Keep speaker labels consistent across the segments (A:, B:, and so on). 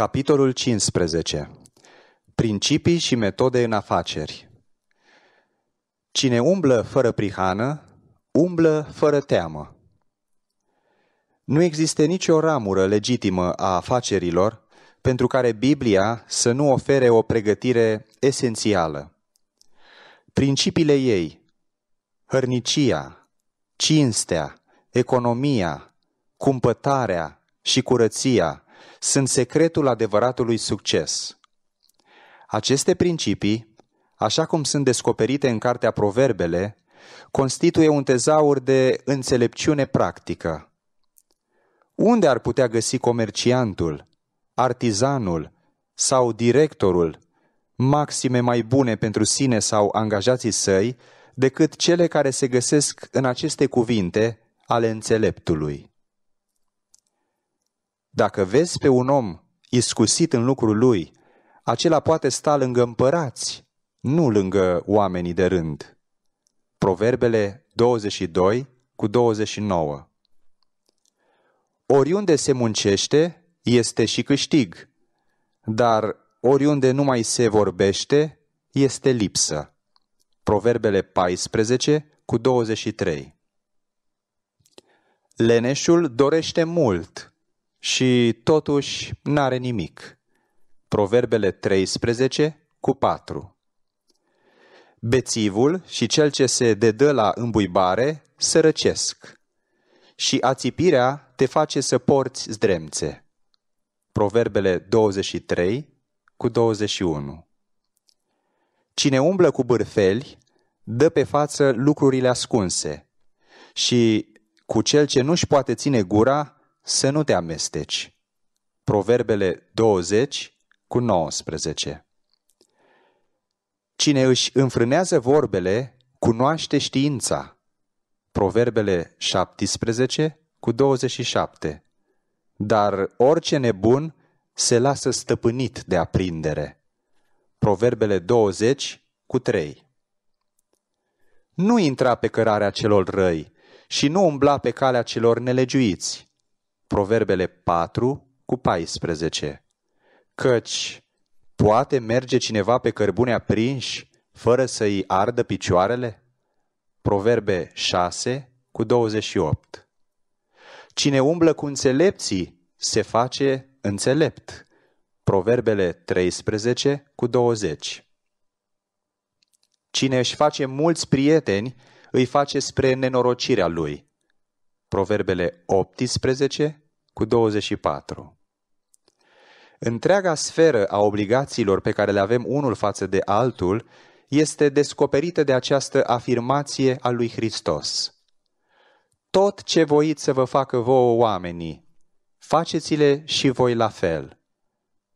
A: Capitolul 15. Principii și metode în afaceri. Cine umblă fără prihană, umblă fără teamă. Nu există nicio ramură legitimă a afacerilor pentru care Biblia să nu ofere o pregătire esențială. Principiile ei, hărnicia, cinstea, economia, cumpătarea și curăția – sunt secretul adevăratului succes. Aceste principii, așa cum sunt descoperite în cartea Proverbele, constituie un tezaur de înțelepciune practică. Unde ar putea găsi comerciantul, artizanul sau directorul maxime mai bune pentru sine sau angajații săi decât cele care se găsesc în aceste cuvinte ale înțeleptului? Dacă vezi pe un om iscusit în lucrul lui, acela poate sta lângă împărați, nu lângă oamenii de rând. Proverbele 22 cu 29 Oriunde se muncește, este și câștig, dar oriunde nu mai se vorbește, este lipsă. Proverbele 14 cu 23 Leneșul dorește mult, și totuși n-are nimic. Proverbele 13 cu 4 Bețivul și cel ce se dedă la îmbuibare se răcesc și ațipirea te face să porți zdremțe. Proverbele 23 cu 21 Cine umblă cu bârfeli, dă pe față lucrurile ascunse și cu cel ce nu-și poate ține gura, să nu te amesteci. Proverbele 20 cu 19 Cine își înfrânează vorbele, cunoaște știința. Proverbele 17 cu 27 Dar orice nebun se lasă stăpânit de aprindere. Proverbele 20 cu 3 Nu intra pe cărarea celor răi și nu umbla pe calea celor nelegiuiți, Proverbele 4 cu 14. Căci poate merge cineva pe cărbune aprinși fără să-i ardă picioarele? Proverbe 6 cu 28. Cine umblă cu înțelepții se face înțelept. Proverbele 13 cu 20. Cine își face mulți prieteni, îi face spre nenorocirea lui. Proverbele 18 cu 24. Întreaga sferă a obligațiilor pe care le avem unul față de altul este descoperită de această afirmație a lui Hristos. Tot ce voiți să vă facă vouă oamenii, faceți-le și voi la fel.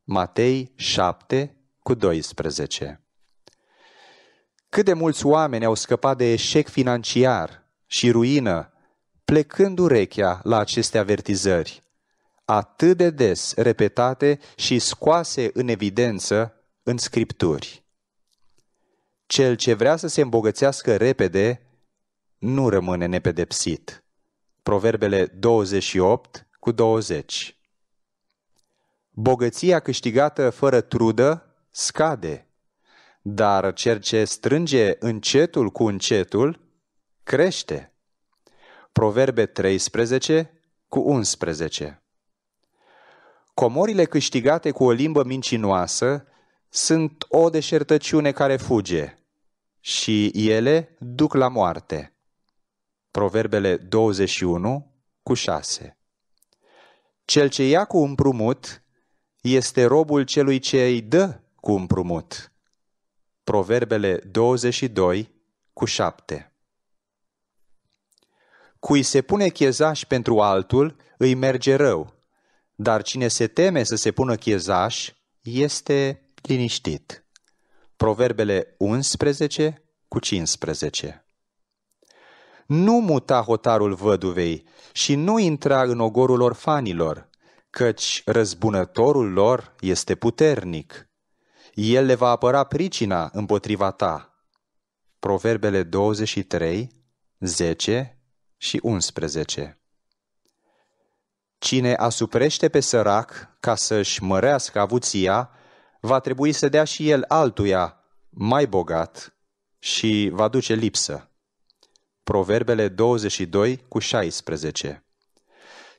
A: Matei 7 cu 12 Cât de mulți oameni au scăpat de eșec financiar și ruină, plecând urechea la aceste avertizări – atât de des repetate și scoase în evidență în scripturi. Cel ce vrea să se îmbogățească repede nu rămâne nepedepsit. Proverbele 28 cu 20 Bogăția câștigată fără trudă scade, dar cel ce strânge încetul cu încetul crește. Proverbe 13 cu 11 Comorile câștigate cu o limbă mincinoasă sunt o deșertăciune care fuge și ele duc la moarte. Proverbele 21 cu 6 Cel ce ia cu împrumut este robul celui ce îi dă cu împrumut. Proverbele 22 cu 7 Cui se pune chezaș pentru altul, îi merge rău – dar cine se teme să se pună chiezaș este liniștit. Proverbele 11 cu 15 Nu muta hotarul văduvei și nu intra în ogorul orfanilor, căci răzbunătorul lor este puternic. El le va apăra pricina împotriva ta. Proverbele 23, 10 și 11 Cine asuprește pe sărac ca să-și mărească avuția, va trebui să dea și el altuia, mai bogat, și va duce lipsă. Proverbele 22 cu 16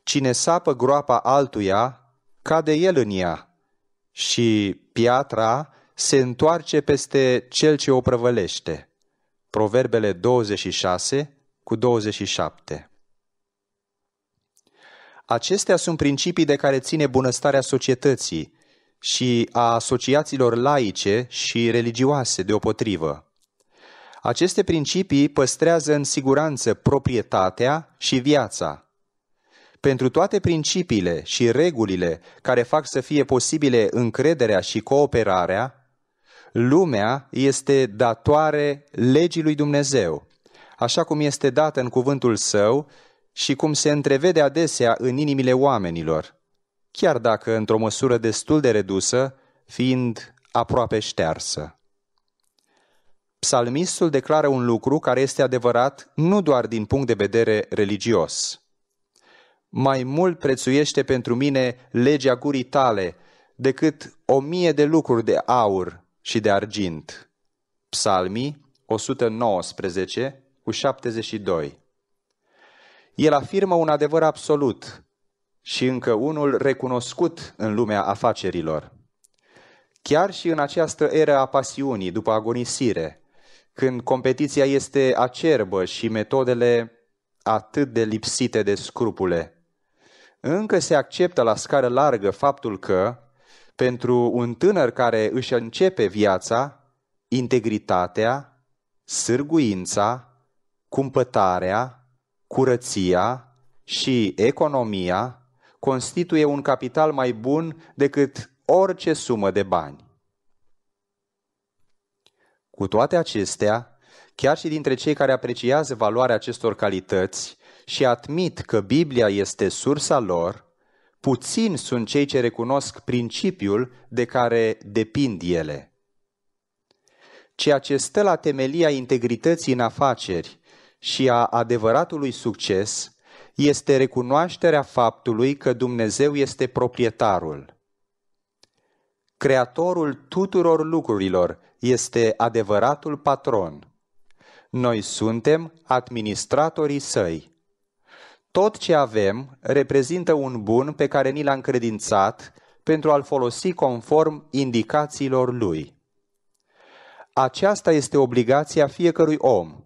A: Cine sapă groapa altuia, cade el în ea și piatra se întoarce peste cel ce o prăvălește. Proverbele 26 cu 27 Acestea sunt principii de care ține bunăstarea societății și a asociațiilor laice și religioase deopotrivă. Aceste principii păstrează în siguranță proprietatea și viața. Pentru toate principiile și regulile care fac să fie posibile încrederea și cooperarea, lumea este datoare legii lui Dumnezeu, așa cum este dată în cuvântul său și cum se întrevede adesea în inimile oamenilor, chiar dacă într-o măsură destul de redusă, fiind aproape ștearsă. Psalmistul declară un lucru care este adevărat nu doar din punct de vedere religios. Mai mult prețuiește pentru mine legea gurii tale decât o mie de lucruri de aur și de argint. Psalmii 119 cu 72 el afirmă un adevăr absolut și încă unul recunoscut în lumea afacerilor. Chiar și în această eră a pasiunii după agonisire, când competiția este acerbă și metodele atât de lipsite de scrupule, încă se acceptă la scară largă faptul că, pentru un tânăr care își începe viața, integritatea, sârguința, cumpătarea, curăția și economia constituie un capital mai bun decât orice sumă de bani. Cu toate acestea, chiar și dintre cei care apreciază valoarea acestor calități și admit că Biblia este sursa lor, puțini sunt cei ce recunosc principiul de care depind ele. Ceea ce stă la temelia integrității în afaceri și a adevăratului succes este recunoașterea faptului că Dumnezeu este proprietarul. Creatorul tuturor lucrurilor este adevăratul patron. Noi suntem administratorii săi. Tot ce avem reprezintă un bun pe care ni l-a încredințat pentru a-l folosi conform indicațiilor lui. Aceasta este obligația fiecărui om,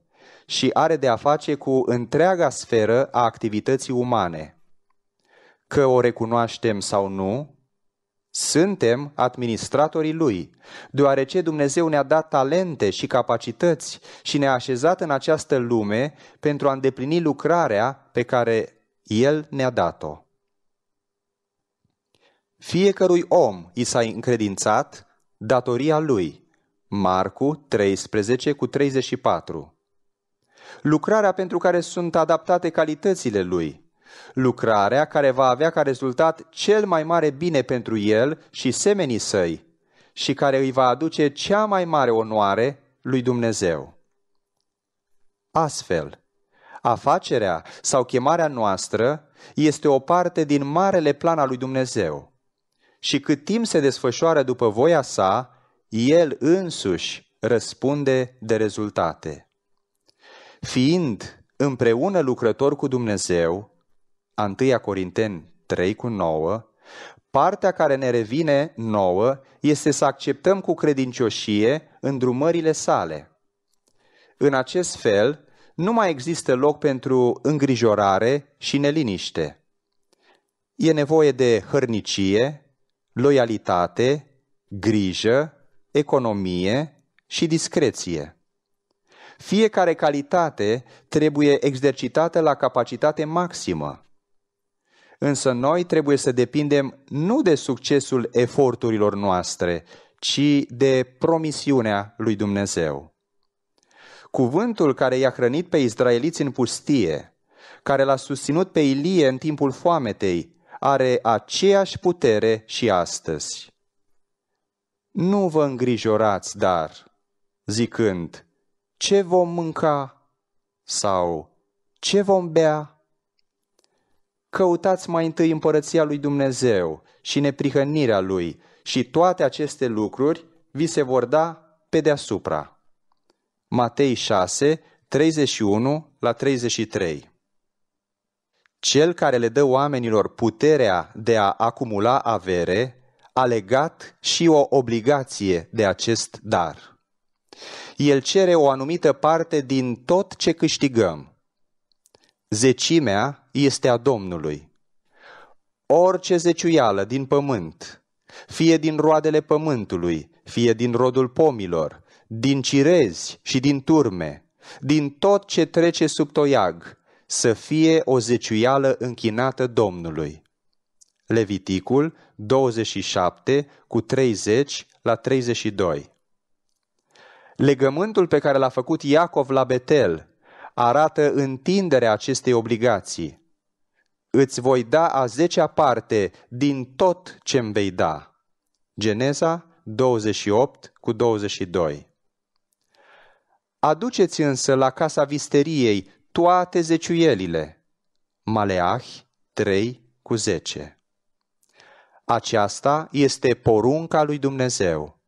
A: și are de a face cu întreaga sferă a activității umane. Că o recunoaștem sau nu, suntem administratorii lui, deoarece Dumnezeu ne-a dat talente și capacități și ne-a așezat în această lume pentru a îndeplini lucrarea pe care El ne-a dat-o. Fiecărui om i s-a încredințat datoria lui. Marcu 13 cu 34 lucrarea pentru care sunt adaptate calitățile lui, lucrarea care va avea ca rezultat cel mai mare bine pentru el și semenii săi și care îi va aduce cea mai mare onoare lui Dumnezeu. Astfel, afacerea sau chemarea noastră este o parte din marele plan al lui Dumnezeu. Și cât timp se desfășoară după voia sa, el însuși răspunde de rezultate fiind împreună lucrător cu Dumnezeu, 1 Corinteni 3 cu 9, partea care ne revine nouă este să acceptăm cu credincioșie îndrumările sale. În acest fel, nu mai există loc pentru îngrijorare și neliniște. E nevoie de hărnicie, loialitate, grijă, economie și discreție. Fiecare calitate trebuie exercitată la capacitate maximă. Însă noi trebuie să depindem nu de succesul eforturilor noastre, ci de promisiunea lui Dumnezeu. Cuvântul care i-a hrănit pe israeliți în pustie, care l-a susținut pe Ilie în timpul foametei, are aceeași putere și astăzi. Nu vă îngrijorați, dar, zicând, ce vom mânca sau ce vom bea. Căutați mai întâi împărăția lui Dumnezeu și neprihănirea lui și toate aceste lucruri vi se vor da pe deasupra. Matei 6, 31 la 33 Cel care le dă oamenilor puterea de a acumula avere, a legat și o obligație de acest dar el cere o anumită parte din tot ce câștigăm. Zecimea este a Domnului. Orice zeciuială din pământ, fie din roadele pământului, fie din rodul pomilor, din cirezi și din turme, din tot ce trece sub toiag, să fie o zeciuială închinată Domnului. Leviticul 27 cu 30 la 32 Legământul pe care l-a făcut Iacov la Betel arată întinderea acestei obligații. Îți voi da a zecea parte din tot ce îmi vei da. Geneza 28 cu 22. Aduceți însă la casa visteriei toate zeciuielile. Maleah 3 cu 10. Aceasta este porunca lui Dumnezeu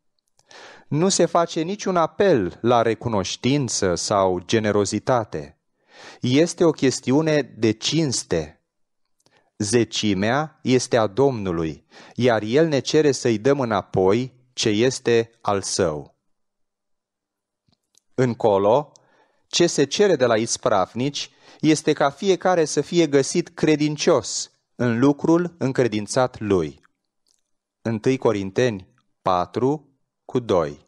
A: nu se face niciun apel la recunoștință sau generozitate. Este o chestiune de cinste. Zecimea este a Domnului, iar El ne cere să-i dăm înapoi ce este al său. Încolo, ce se cere de la ispravnici este ca fiecare să fie găsit credincios în lucrul încredințat lui. 1 Corinteni 4 cu 2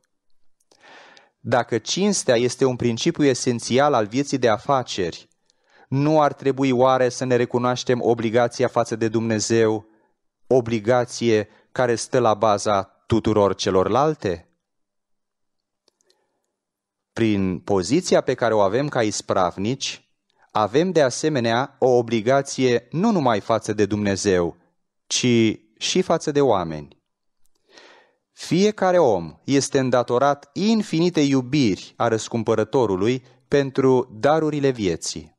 A: dacă cinstea este un principiu esențial al vieții de afaceri, nu ar trebui oare să ne recunoaștem obligația față de Dumnezeu, obligație care stă la baza tuturor celorlalte? Prin poziția pe care o avem ca ispravnici, avem de asemenea o obligație nu numai față de Dumnezeu, ci și față de oameni. Fiecare om este îndatorat infinite iubiri a răscumpărătorului pentru darurile vieții.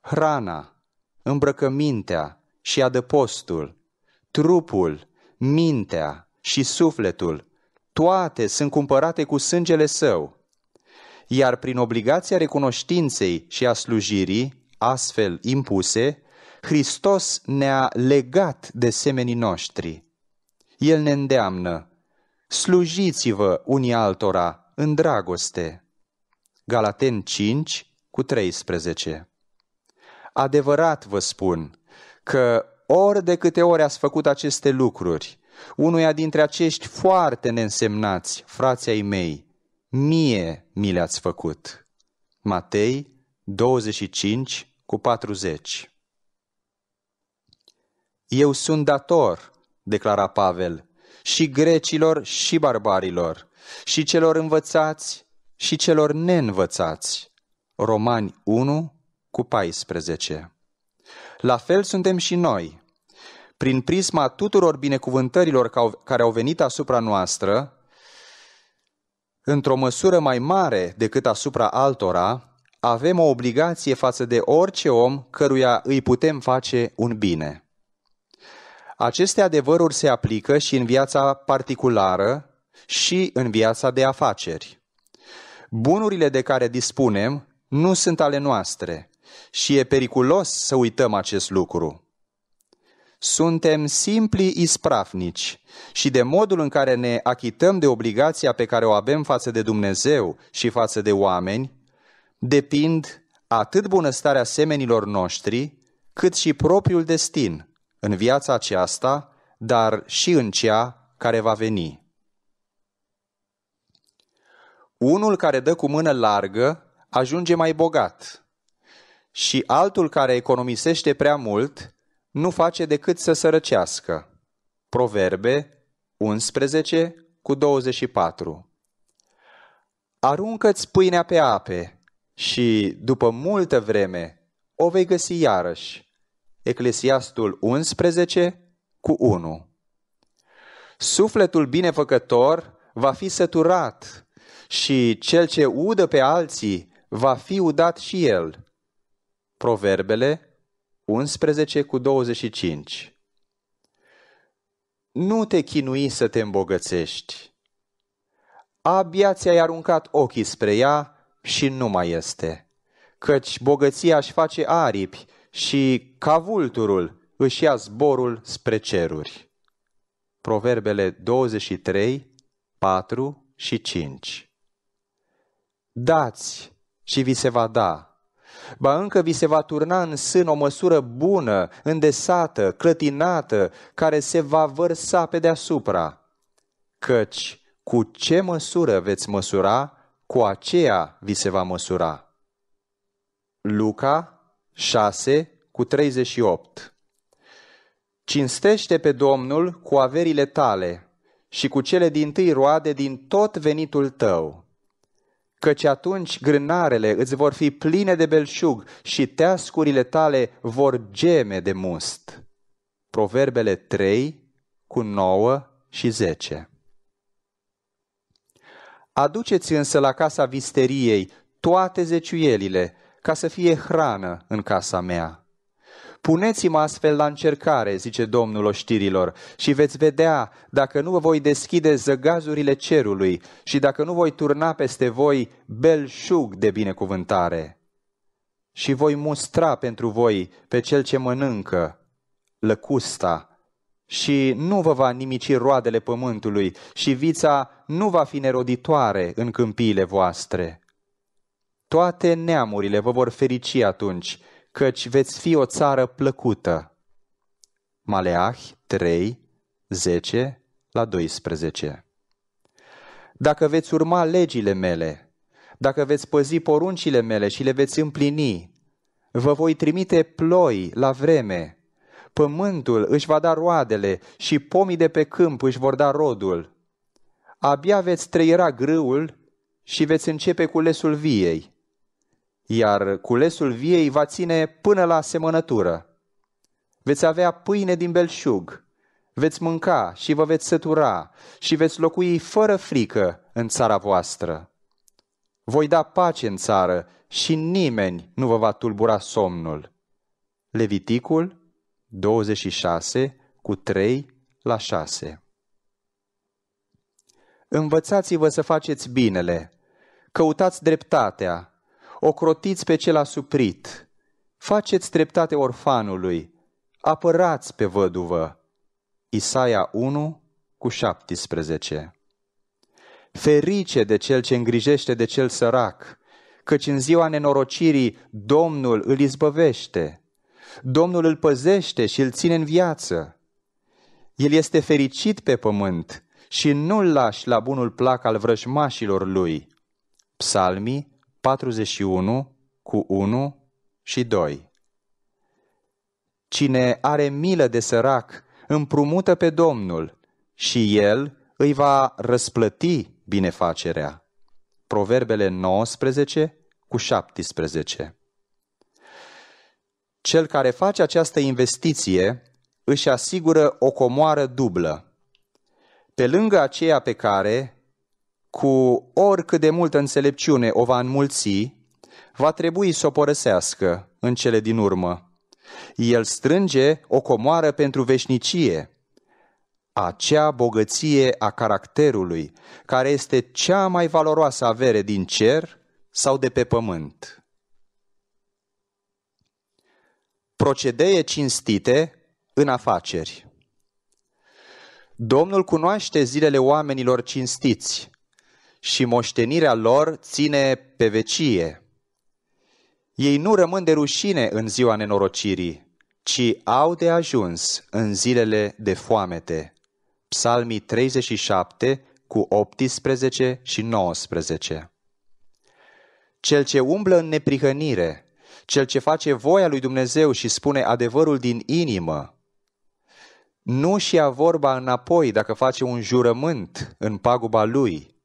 A: Hrana, îmbrăcămintea și adăpostul, trupul, mintea și sufletul, toate sunt cumpărate cu sângele său, iar prin obligația recunoștinței și a slujirii, astfel impuse, Hristos ne-a legat de semenii noștri. El ne îndeamnă slujiți-vă unii altora în dragoste. Galaten 5 cu 13 Adevărat vă spun că ori de câte ori ați făcut aceste lucruri, unuia dintre acești foarte neînsemnați, frații ai mei, mie mi le-ați făcut. Matei 25 cu 40 Eu sunt dator, declara Pavel, și grecilor și barbarilor, și celor învățați și celor neînvățați. Romani 1 cu 14. La fel suntem și noi. Prin prisma tuturor binecuvântărilor care au venit asupra noastră, într-o măsură mai mare decât asupra altora, avem o obligație față de orice om căruia îi putem face un bine. Aceste adevăruri se aplică și în viața particulară și în viața de afaceri. Bunurile de care dispunem nu sunt ale noastre și e periculos să uităm acest lucru. Suntem simpli isprafnici și de modul în care ne achităm de obligația pe care o avem față de Dumnezeu și față de oameni, depind atât bunăstarea semenilor noștri, cât și propriul destin – în viața aceasta, dar și în cea care va veni. Unul care dă cu mână largă ajunge mai bogat și altul care economisește prea mult nu face decât să sărăcească. Proverbe 11 cu 24 Aruncă-ți pâinea pe ape și, după multă vreme, o vei găsi iarăși Eclesiastul 11 cu 1. Sufletul binefăcător va fi săturat și cel ce udă pe alții va fi udat și el. Proverbele 11 cu 25. Nu te chinui să te îmbogățești. Abia ți-ai aruncat ochii spre ea și nu mai este, căci bogăția își face aripi și ca vulturul își ia zborul spre ceruri. Proverbele 23, 4 și 5 Dați și vi se va da, ba încă vi se va turna în sân o măsură bună, îndesată, clătinată, care se va vărsa pe deasupra. Căci cu ce măsură veți măsura, cu aceea vi se va măsura. Luca 6 cu 38 Cinstește pe Domnul cu averile tale și cu cele din tâi roade din tot venitul tău, căci atunci grânarele îți vor fi pline de belșug și teascurile tale vor geme de must. Proverbele 3 cu 9 și 10 Aduceți însă la casa visteriei toate zeciuielile, ca să fie hrană în casa mea. Puneți-mă astfel la încercare, zice Domnul oștirilor, și veți vedea dacă nu vă voi deschide zăgazurile cerului și dacă nu voi turna peste voi belșug de binecuvântare. Și voi mustra pentru voi pe cel ce mănâncă, lăcusta, și nu vă va nimici roadele pământului și vița nu va fi neroditoare în câmpiile voastre. Toate neamurile vă vor ferici atunci, căci veți fi o țară plăcută. Maleah 3, 10 la 12 Dacă veți urma legile mele, dacă veți păzi poruncile mele și le veți împlini, vă voi trimite ploi la vreme, pământul își va da roadele și pomii de pe câmp își vor da rodul. Abia veți trăiera grâul și veți începe cu lesul viei iar culesul viei va ține până la semănătură. Veți avea pâine din belșug, veți mânca și vă veți sătura și veți locui fără frică în țara voastră. Voi da pace în țară și nimeni nu vă va tulbura somnul. Leviticul 26 cu 3 la 6 Învățați-vă să faceți binele, căutați dreptatea, ocrotiți pe cel asuprit, faceți dreptate orfanului, apărați pe văduvă. Isaia 1 cu 17 Ferice de cel ce îngrijește de cel sărac, căci în ziua nenorocirii Domnul îl izbăvește. Domnul îl păzește și îl ține în viață. El este fericit pe pământ și nu-l lași la bunul plac al vrăjmașilor lui. Psalmii 41 cu 1 și 2. Cine are milă de sărac, împrumută pe Domnul și El îi va răsplăti binefacerea. Proverbele 19 cu 17. Cel care face această investiție își asigură o comoară dublă. Pe lângă aceea pe care cu oricât de multă înțelepciune o va înmulți, va trebui să o părăsească în cele din urmă. El strânge o comoară pentru veșnicie, acea bogăție a caracterului, care este cea mai valoroasă avere din cer sau de pe pământ. Procedee cinstite în afaceri. Domnul cunoaște zilele oamenilor cinstiți, și moștenirea lor ține pe vecie. Ei nu rămân de rușine în ziua nenorocirii, ci au de ajuns în zilele de foamete. Psalmii 37 cu 18 și 19 Cel ce umblă în neprihănire, cel ce face voia lui Dumnezeu și spune adevărul din inimă, nu și ia vorba înapoi dacă face un jurământ în paguba lui,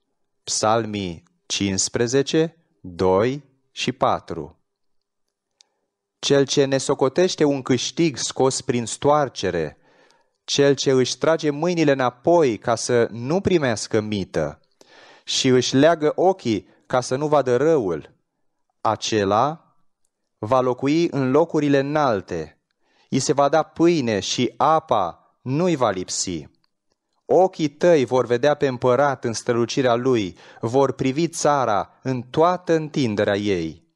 A: Psalmii 15, 2 și 4 Cel ce ne socotește un câștig scos prin stoarcere, cel ce își trage mâinile înapoi ca să nu primească mită și își leagă ochii ca să nu vadă răul, acela va locui în locurile înalte, îi se va da pâine și apa nu-i va lipsi. Ochii tăi vor vedea pe împărat în strălucirea lui, vor privi țara în toată întinderea ei.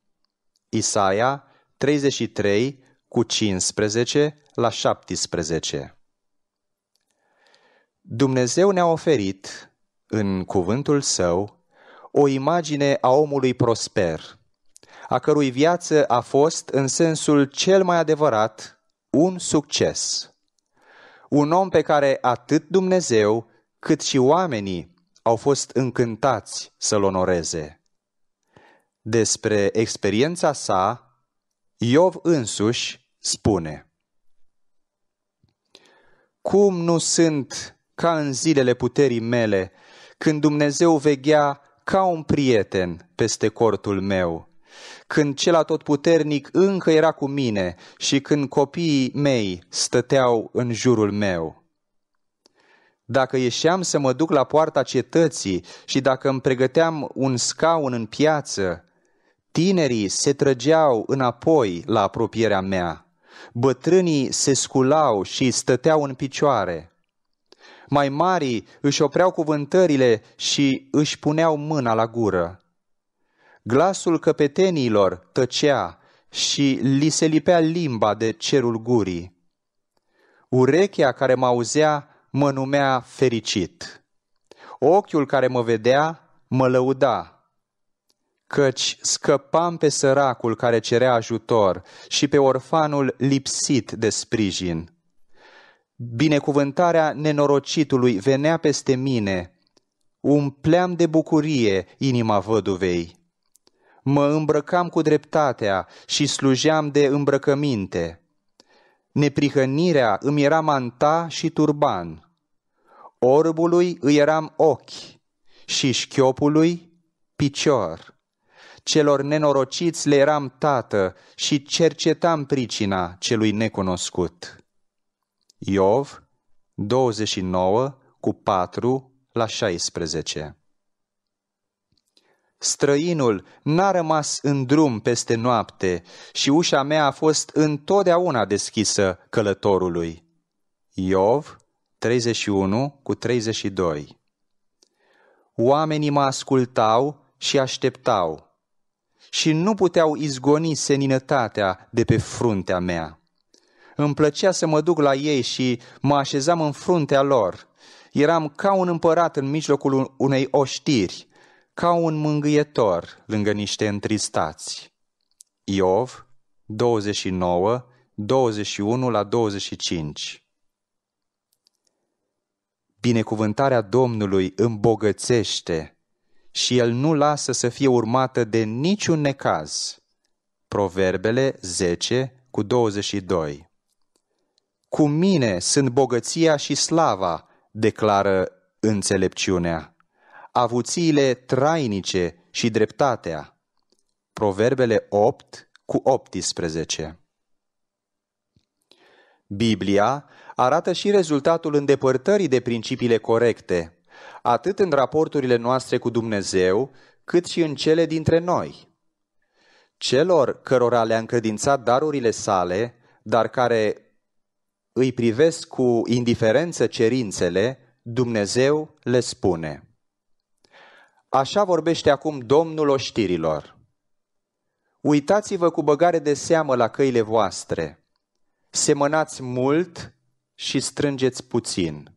A: Isaia 33 cu 15 la 17 Dumnezeu ne-a oferit, în cuvântul său, o imagine a omului prosper, a cărui viață a fost, în sensul cel mai adevărat, un succes – un om pe care atât Dumnezeu cât și oamenii au fost încântați să-l onoreze. Despre experiența sa, Iov însuși spune Cum nu sunt ca în zilele puterii mele, când Dumnezeu veghea ca un prieten peste cortul meu, când cel atotputernic încă era cu mine și când copiii mei stăteau în jurul meu. Dacă ieșeam să mă duc la poarta cetății și dacă îmi pregăteam un scaun în piață, tinerii se trăgeau înapoi la apropierea mea, bătrânii se sculau și stăteau în picioare. Mai mari își opreau cuvântările și își puneau mâna la gură Glasul căpetenilor tăcea și li se lipea limba de cerul gurii. Urechea care mă auzea mă numea fericit. Ochiul care mă vedea mă lăuda. Căci scăpam pe săracul care cerea ajutor și pe orfanul lipsit de sprijin. Binecuvântarea nenorocitului venea peste mine, umpleam de bucurie inima văduvei mă îmbrăcam cu dreptatea și slujeam de îmbrăcăminte. Neprihănirea îmi era manta și turban. Orbului îi eram ochi și șchiopului picior. Celor nenorociți le eram tată și cercetam pricina celui necunoscut. Iov 29 cu 4 la 16 Străinul n-a rămas în drum peste noapte și ușa mea a fost întotdeauna deschisă călătorului. Iov 31 cu 32 Oamenii mă ascultau și așteptau și nu puteau izgoni seninătatea de pe fruntea mea. Îmi plăcea să mă duc la ei și mă așezam în fruntea lor. Eram ca un împărat în mijlocul unei oștiri ca un mângâietor lângă niște întristați. Iov 29, 21 la 25 Binecuvântarea Domnului îmbogățește și El nu lasă să fie urmată de niciun necaz. Proverbele 10 cu 22 Cu mine sunt bogăția și slava, declară înțelepciunea avuțiile trainice și dreptatea. Proverbele 8 cu 18. Biblia arată și rezultatul îndepărtării de principiile corecte, atât în raporturile noastre cu Dumnezeu, cât și în cele dintre noi. Celor cărora le-a încredințat darurile sale, dar care îi privesc cu indiferență cerințele, Dumnezeu le spune – Așa vorbește acum Domnul oștirilor. Uitați-vă cu băgare de seamă la căile voastre. Semănați mult și strângeți puțin.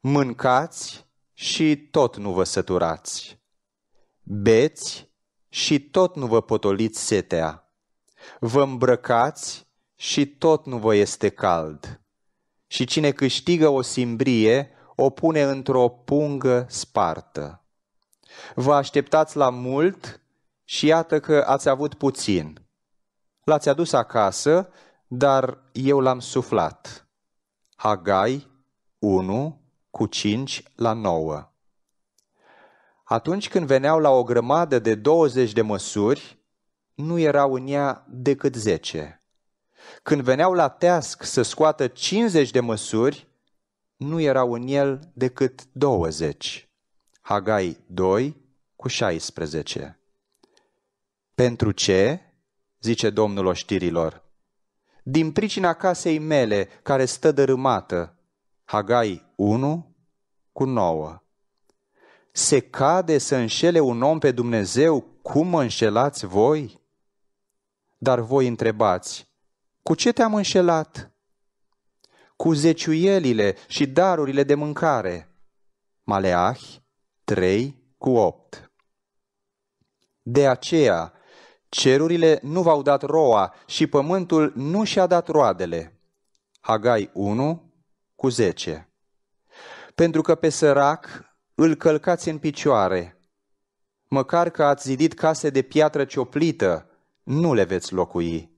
A: Mâncați și tot nu vă săturați. Beți și tot nu vă potoliți setea. Vă îmbrăcați și tot nu vă este cald. Și cine câștigă o simbrie, o pune într-o pungă spartă. Vă așteptați la mult și iată că ați avut puțin. L-ați adus acasă, dar eu l-am suflat. Hagai 1 cu 5 la 9 Atunci când veneau la o grămadă de 20 de măsuri, nu erau în ea decât 10. Când veneau la teasc să scoată 50 de măsuri, nu erau în el decât 20. Hagai 2 cu 16. Pentru ce, zice Domnul oștirilor, din pricina casei mele care stă dărâmată, Hagai 1 cu 9. Se cade să înșele un om pe Dumnezeu cum mă înșelați voi? Dar voi întrebați, cu ce te-am înșelat? Cu zeciuielile și darurile de mâncare. Maleahi 3 cu 8. De aceea, cerurile nu v-au dat roa și pământul nu și-a dat roadele. Hagai 1 cu 10. Pentru că pe sărac îl călcați în picioare. Măcar că ați zidit case de piatră cioplită, nu le veți locui.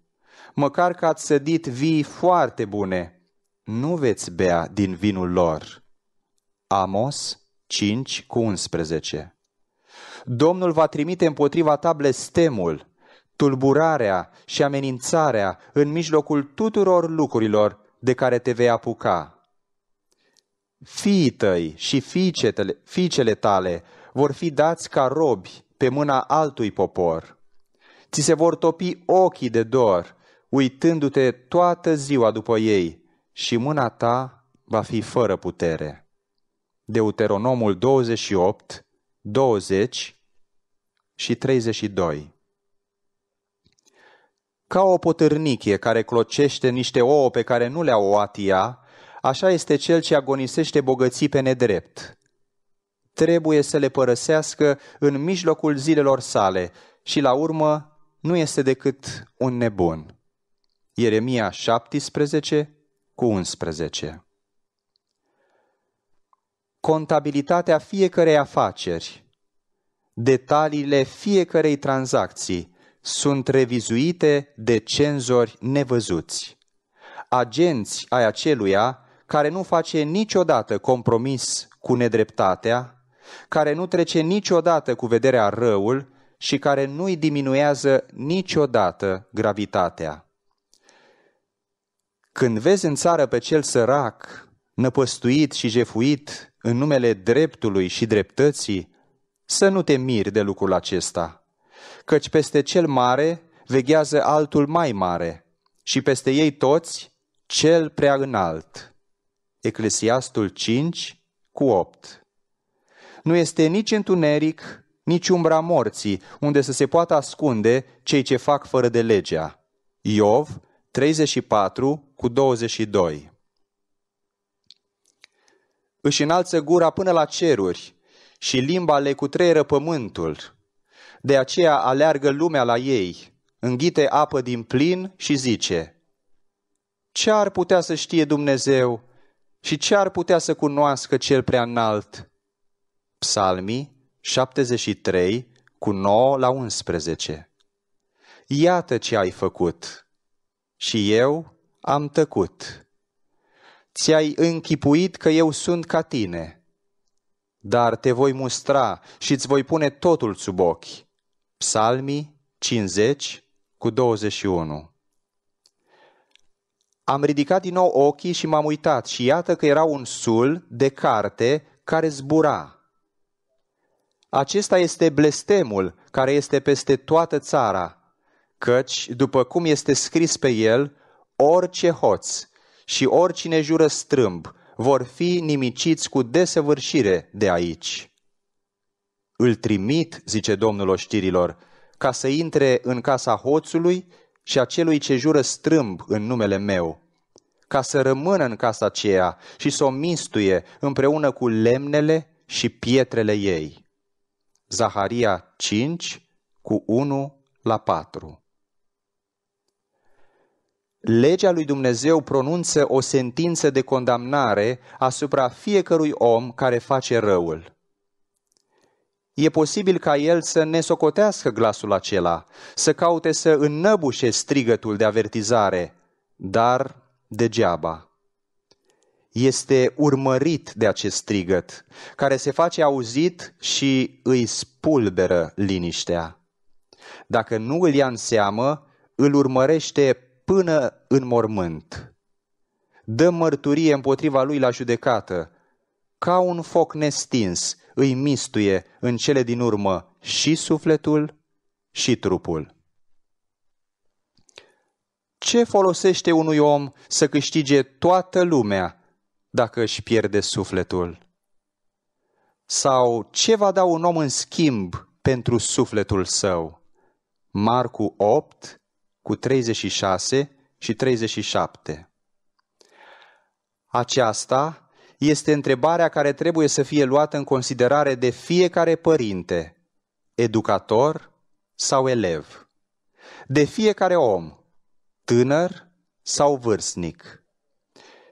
A: Măcar că ați sădit vii foarte bune, nu veți bea din vinul lor. Amos 5 cu 11. Domnul va trimite împotriva ta blestemul, tulburarea și amenințarea în mijlocul tuturor lucrurilor de care te vei apuca. Fiii tăi și fiicele tale vor fi dați ca robi pe mâna altui popor. Ți se vor topi ochii de dor, uitându-te toată ziua după ei, și mâna ta va fi fără putere. Deuteronomul 28, 20 și 32. Ca o potârnichie care clocește niște ouă pe care nu le au oat ea, așa este cel ce agonisește bogății pe nedrept. Trebuie să le părăsească în mijlocul zilelor sale și la urmă nu este decât un nebun. Ieremia 17 cu 11 contabilitatea fiecărei afaceri, detaliile fiecărei tranzacții sunt revizuite de cenzori nevăzuți, agenți ai aceluia care nu face niciodată compromis cu nedreptatea, care nu trece niciodată cu vederea răul și care nu-i diminuează niciodată gravitatea. Când vezi în țară pe cel sărac, năpăstuit și jefuit, în numele dreptului și dreptății, să nu te miri de lucrul acesta, căci peste cel mare veghează altul mai mare și peste ei toți cel prea înalt. Eclesiastul 5 cu 8 Nu este nici întuneric, nici umbra morții, unde să se poată ascunde cei ce fac fără de legea. Iov 34 cu 22 își înalță gura până la ceruri și limba le cutreieră pământul. De aceea aleargă lumea la ei, înghite apă din plin și zice, Ce ar putea să știe Dumnezeu și ce ar putea să cunoască cel prea înalt? Psalmii 73 cu 9 la 11 Iată ce ai făcut și eu am tăcut ți-ai închipuit că eu sunt ca tine, dar te voi mustra și îți voi pune totul sub ochi. Psalmii 50 cu 21 Am ridicat din nou ochii și m-am uitat și iată că era un sul de carte care zbura. Acesta este blestemul care este peste toată țara, căci, după cum este scris pe el, orice hoț și oricine jură strâmb vor fi nimiciți cu desăvârșire de aici. Îl trimit, zice Domnul oștirilor, ca să intre în casa hoțului și a celui ce jură strâmb în numele meu, ca să rămână în casa aceea și să o mistuie împreună cu lemnele și pietrele ei. Zaharia 5, cu 1 la 4 legea lui Dumnezeu pronunță o sentință de condamnare asupra fiecărui om care face răul. E posibil ca el să ne socotească glasul acela, să caute să înnăbușe strigătul de avertizare, dar degeaba. Este urmărit de acest strigăt, care se face auzit și îi spulberă liniștea. Dacă nu îl ia în seamă, îl urmărește până în mormânt. Dă mărturie împotriva lui la judecată. Ca un foc nestins îi mistuie în cele din urmă și sufletul și trupul. Ce folosește unui om să câștige toată lumea dacă își pierde sufletul? Sau ce va da un om în schimb pentru sufletul său? Marcu 8, cu 36 și 37. Aceasta este întrebarea care trebuie să fie luată în considerare de fiecare părinte, educator sau elev, de fiecare om, tânăr sau vârstnic.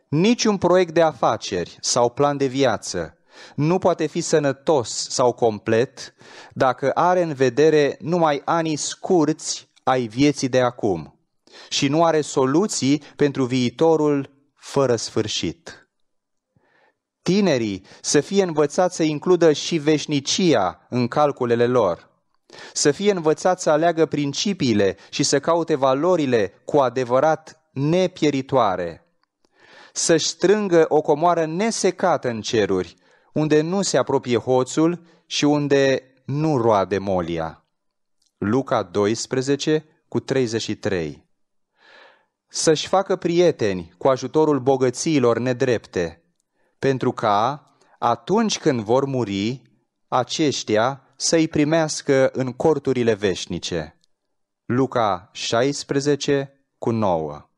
A: Niciun proiect de afaceri sau plan de viață nu poate fi sănătos sau complet dacă are în vedere numai anii scurți ai vieții de acum și nu are soluții pentru viitorul fără sfârșit. Tinerii să fie învățați să includă și veșnicia în calculele lor, să fie învățați să aleagă principiile și să caute valorile cu adevărat nepieritoare, să-și strângă o comoară nesecată în ceruri, unde nu se apropie hoțul și unde nu roade molia. Luca 12 cu 33. Să-și facă prieteni cu ajutorul bogățiilor nedrepte, pentru ca, atunci când vor muri, aceștia să-i primească în corturile veșnice. Luca 16 cu 9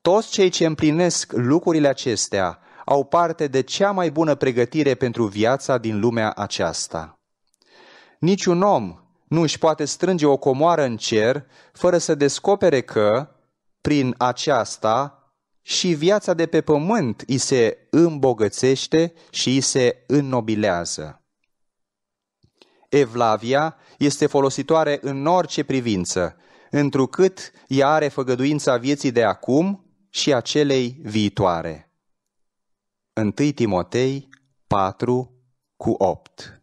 A: Toți cei ce împlinesc lucrurile acestea au parte de cea mai bună pregătire pentru viața din lumea aceasta. Niciun om nu își poate strânge o comoară în cer fără să descopere că, prin aceasta, și viața de pe pământ îi se îmbogățește și îi se înnobilează. Evlavia este folositoare în orice privință, întrucât ea are făgăduința vieții de acum și a celei viitoare. 1 Timotei 4 cu 8